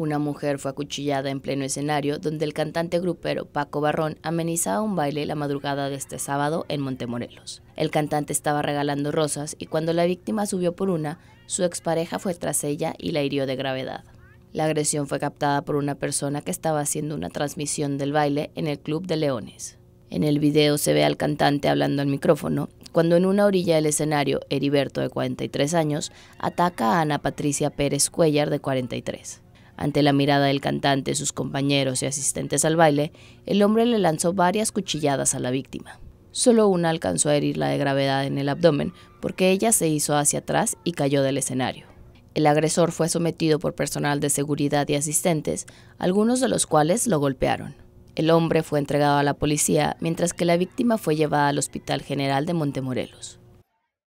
Una mujer fue acuchillada en pleno escenario donde el cantante grupero Paco Barrón amenizaba un baile la madrugada de este sábado en Montemorelos. El cantante estaba regalando rosas y cuando la víctima subió por una, su expareja fue tras ella y la hirió de gravedad. La agresión fue captada por una persona que estaba haciendo una transmisión del baile en el Club de Leones. En el video se ve al cantante hablando al micrófono cuando en una orilla del escenario Heriberto de 43 años ataca a Ana Patricia Pérez Cuellar de 43. Ante la mirada del cantante, sus compañeros y asistentes al baile, el hombre le lanzó varias cuchilladas a la víctima. Solo una alcanzó a herirla de gravedad en el abdomen porque ella se hizo hacia atrás y cayó del escenario. El agresor fue sometido por personal de seguridad y asistentes, algunos de los cuales lo golpearon. El hombre fue entregado a la policía, mientras que la víctima fue llevada al Hospital General de Montemorelos.